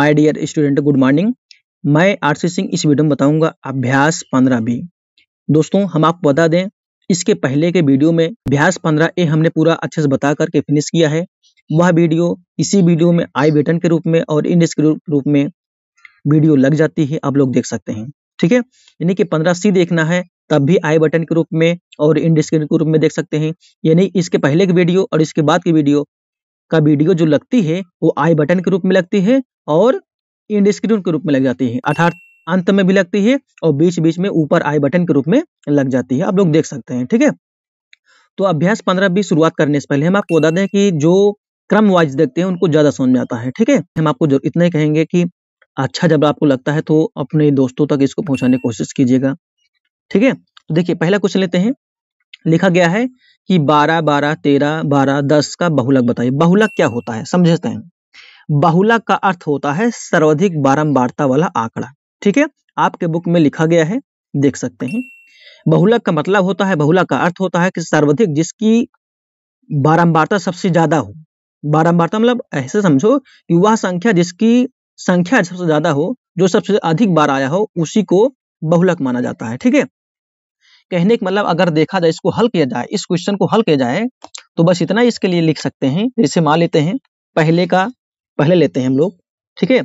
my dear student good morning मैं R C Singh इस video में बताऊंगा अभ्यास पंद्रह बी दोस्तों हम आपको बता दें इसके पहले के वीडियो में अभ्यास पंद्रह ए हमने पूरा अच्छे से बता करके फिनिश किया है वह वीडियो इसी वीडियो में आई बटन के रूप में और इंडेक्स के रूप में वीडियो लग जाती है आप लोग देख सकते हैं ठीक है यानी कि पंद्रह सी देखना है तब भी आई बटन के रूप में और इंडेक्स के रूप में देख सकते हैं यानी इसके पहले की वीडियो और इसके बाद की वीडियो का वीडियो जो लगती है वो आई बटन के रूप में लगती है और एंड स्क्रीन के रूप में लग जाती है अर्थात अंत में भी लगती है और बीच बीच में ऊपर आई बटन के रूप में लग जाती है आप लोग देख सकते हैं ठीक है तो अभ्यास पंद्रह बीस शुरुआत करने से पहले हम आपको बता दें कि जो क्रम वाइज देखते हैं उनको ज्यादा समझ में आता है ठीक है हम आपको इतना ही कहेंगे कि अच्छा जब आपको लगता है तो अपने दोस्तों तक इसको पहुंचाने की कोशिश कीजिएगा ठीक है तो देखिए पहला क्वेश्चन लेते हैं लिखा गया है कि बारह बारह तेरह बारह दस का बहुलक बताइए बहुलक क्या होता है समझते हैं बहुलक का अर्थ होता है सर्वाधिक बारंबारता वाला आंकड़ा ठीक है आपके बुक में लिखा गया है देख सकते हैं बहुलक का मतलब होता है बहुलक का अर्थ होता है कि सर्वाधिक जिसकी बारंबारता सबसे ज्यादा हो बारंबारता मतलब ऐसे समझो कि वह संख्या जिसकी संख्या सबसे ज्यादा हो जो सबसे अधिक बार आया हो उसी को बहुलक माना जाता है ठीक है कहने का मतलब अगर देखा जाए इसको हल किया जाए इस क्वेश्चन को हल किया जाए तो बस इतना इसके लिए लिख सकते हैं जैसे मान लेते हैं पहले का पहले लेते हैं हम लोग ठीक है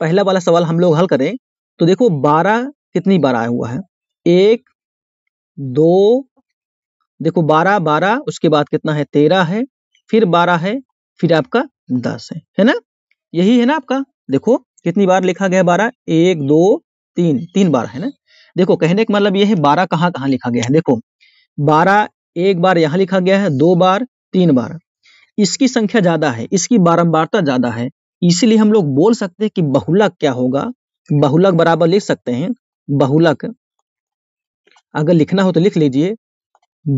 पहला वाला सवाल हम लोग हल करें तो देखो बारह कितनी बार आया हुआ है एक दो देखो बारह बारह उसके बाद कितना है तेरह है फिर बारह है फिर आपका दस है है ना यही है ना आपका देखो कितनी बार लिखा गया बारह एक दो तीन तीन बार है ना देखो कहने का मतलब ये है बारह कहाँ कहाँ लिखा गया है देखो बारह एक बार यहाँ लिखा गया है दो बार तीन बार इसकी संख्या ज्यादा है इसकी बारंबारता ज्यादा है इसीलिए हम लोग बोल सकते हैं कि बहुलक क्या होगा बहुलक बराबर लिख सकते हैं बहुलक अगर लिखना हो तो लिख लीजिए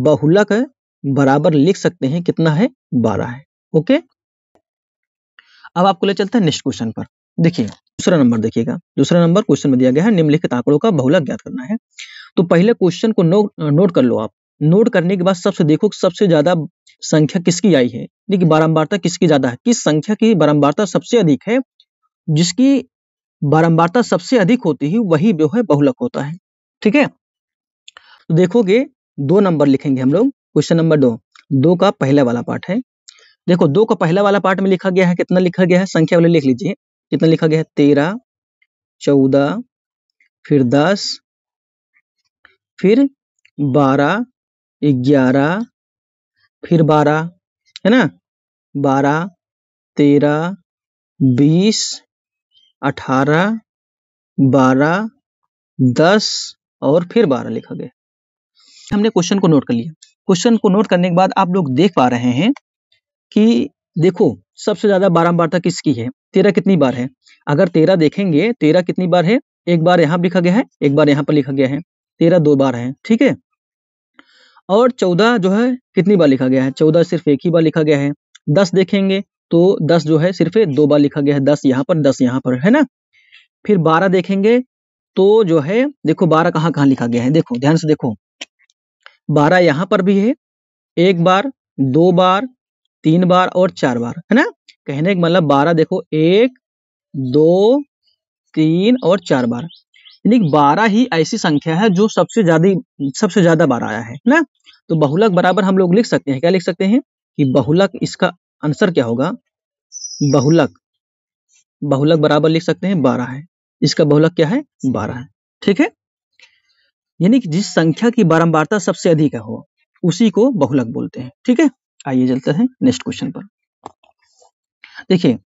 बहुलक बराबर लिख सकते हैं कितना है बारह है ओके अब आपको ले चलते हैं नेक्स्ट क्वेश्चन पर देखिए दूसरा नंबर देखिएगा दूसरा नंबर क्वेश्चन में दिया गया है निम्नलिखित आंकड़ों का बहुलक ज्ञात करना है तो पहले क्वेश्चन को नो, नोट कर लो आप नोट करने के बाद सबसे देखो सबसे ज्यादा संख्या किसकी आई है देखिए बारंबारता किसकी ज्यादा है किस संख्या की बारंबारता सबसे अधिक है जिसकी बारंबारता सबसे अधिक होती है वही जो है बहुलक होता है ठीक है तो देखोगे दो नंबर लिखेंगे हम लोग क्वेश्चन नंबर दो दो का पहला वाला पार्ट है देखो दो का पहला वाला पार्ट में लिखा गया है कितना लिखा गया है संख्या वाले लिख लीजिए कितना लिखा गया है तेरह चौदह फिर दस फिर बारह ग्यारह फिर बारह है ना बारह तेरह बीस अठारह बारह दस और फिर बारह लिखा गया हमने क्वेश्चन को नोट कर लिया क्वेश्चन को नोट करने के बाद आप लोग देख पा रहे हैं कि देखो सबसे ज्यादा बारम्बारता किसकी है तेरह कितनी बार है अगर तेरह देखेंगे तेरह कितनी बार है एक बार यहाँ लिखा गया है एक बार यहाँ पर लिखा गया है तेरह दो बार है ठीक है और चौदह जो है कितनी बार लिखा गया है चौदह सिर्फ एक ही बार लिखा गया है दस देखेंगे तो दस जो है सिर्फ दो बार लिखा गया है दस यहाँ पर दस यहाँ पर है ना फिर बारह देखेंगे तो जो है देखो बारह कहाँ कहाँ लिखा गया है देखो ध्यान से देखो बारह यहाँ पर भी है एक बार दो बार तीन बार और चार बार है ना कहने का मतलब बारह देखो एक दो तीन और चार बार यानी बारह ही ऐसी संख्या है जो सबसे ज्यादा सबसे ज्यादा बार आया है ना तो बहुलक बराबर हम लोग लिख सकते हैं क्या लिख सकते हैं कि बहुलक इसका आंसर क्या होगा बहुलक बहुलक बराबर लिख सकते हैं बारह है इसका बहुलक क्या है बारह है ठीक है यानी कि जिस संख्या की बारंबारता सबसे अधिक है हो उसी को बहुलक बोलते हैं ठीक है आइए चलते हैं नेक्स्ट क्वेश्चन पर देखिए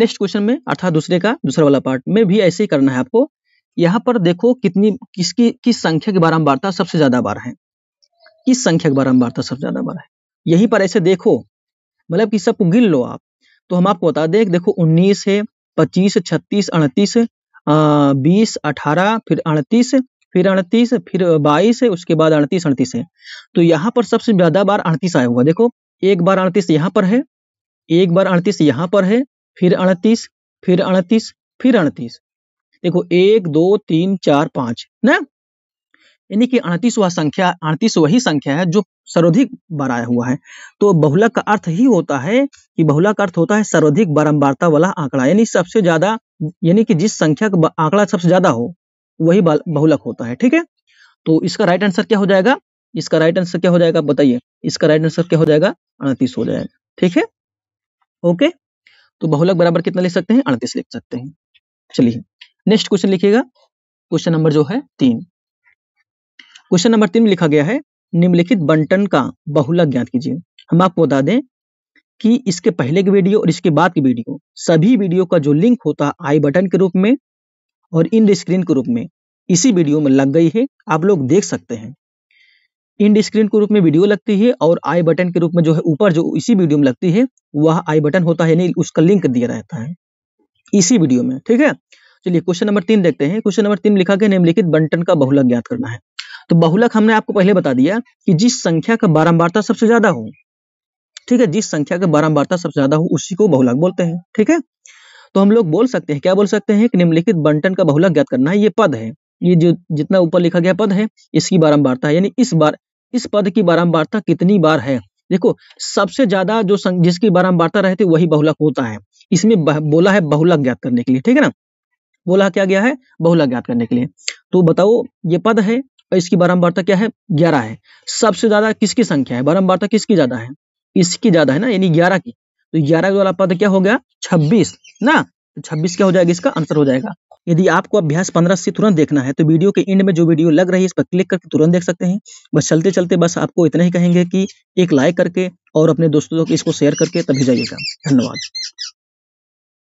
नेक्स्ट क्वेश्चन में अर्थात दूसरे का दूसरा वाला पार्ट में भी ऐसे ही करना है आपको यहाँ पर देखो कितनी किसकी किस संख्या के बारम वार्ता सबसे ज्यादा बार है किस संख्या की बारम वार्ता सबसे ज्यादा बार है यहीं पर ऐसे देखो मतलब कि सबको गिन लो आप तो हम आपको बता दें देखो उन्नीस है पच्चीस छत्तीस अड़तीस बीस अठारह फिर अड़तीस फिर अड़तीस फिर बाईस है उसके बाद अड़तीस अड़तीस है तो यहाँ पर सबसे ज्यादा बार अड़तीस आया हुआ देखो एक बार अड़तीस यहाँ पर है एक बार अड़तीस यहाँ पर है फिर अड़तीस फिर अड़तीस फिर अड़तीस देखो एक दो तीन चार पांच ना यानी कि अड़तीस वह संख्या अड़तीस वही संख्या है जो सर्वाधिक बार आया हुआ है तो बहुलक का अर्थ ही होता है कि बहुलक का अर्थ होता है सर्वाधिक बारंबारता वाला आंकड़ा यानी सबसे ज्यादा यानी कि जिस संख्या का आंकड़ा सबसे ज्यादा हो वही बहुलक होता है ठीक है तो इसका राइट आंसर क्या हो जाएगा इसका राइट आंसर क्या हो जाएगा बताइए इसका राइट आंसर क्या हो जाएगा अड़तीस हो जाएगा ठीक है ओके तो बहुलक बराबर कितना लिख सकते हैं अड़तीस लिख सकते हैं चलिए नेक्स्ट क्वेश्चन लिखिएगा क्वेश्चन नंबर जो है तीन क्वेश्चन नंबर तीन लिखा गया है निम्नलिखित बंटन का बहुलक ज्ञात कीजिए हम आपको बता दें कि इसके पहले की वीडियो और इसके बाद की वीडियो सभी वीडियो का जो लिंक होता है आई बटन के रूप में और इन स्क्रीन के रूप में इसी वीडियो में लग गई है आप लोग देख सकते हैं इंड स्क्रीन के रूप में वीडियो लगती है और आई बटन के रूप में जो है ऊपर जो इसी वीडियो में लगती है वह आई बटन होता है यानी उसका लिंक दिया रहता है इसी वीडियो में ठीक है चलिए क्वेश्चन नंबर तीन देखते हैं क्वेश्चन नंबर तीन लिखा गया निम्नलिखित बंटन का बहुलक ज्ञात करना है तो बहुलक हमने आपको पहले बता दिया कि जिस संख्या का बारंबारता सबसे ज्यादा हो ठीक है जिस संख्या का बारंबारता सबसे ज्यादा हो उसी को बहुलक बोलते हैं ठीक है तो हम लोग बोल सकते हैं क्या बोल सकते हैं कि निम्नलिखित बंटन का बहुलक ज्ञात करना है ये पद है ये जो जितना ऊपर लिखा गया पद है इसकी बारंबारता है यानी इस बार इस पद की बारंबारता कितनी बार है देखो सबसे ज्यादा जो जिसकी बारंबारता रहती है वही बहुलक होता है इसमें बोला है बहुलक ज्ञात करने के लिए ठीक है ना बोला क्या गया है बहुलक ज्ञात करने के लिए तो बताओ ये पद है और इसकी बारंबारता क्या है ग्यारह है सबसे ज्यादा किसकी संख्या है बारंबारता किसकी ज्यादा है इसकी ज्यादा है ना यानी ग्यारह की तो ग्यारह वाला पद क्या हो गया छब्बीस ना तो छब्बीस क्या हो जाएगा इसका आंसर हो जाएगा यदि आपको अभ्यास पंद्रह से तुरंत देखना है तो वीडियो के एंड में जो वीडियो लग रही है इस पर क्लिक करके तुरंत देख सकते हैं बस चलते चलते बस आपको इतना ही कहेंगे कि एक लाइक करके और अपने दोस्तों को इसको शेयर करके तभी जाइएगा धन्यवाद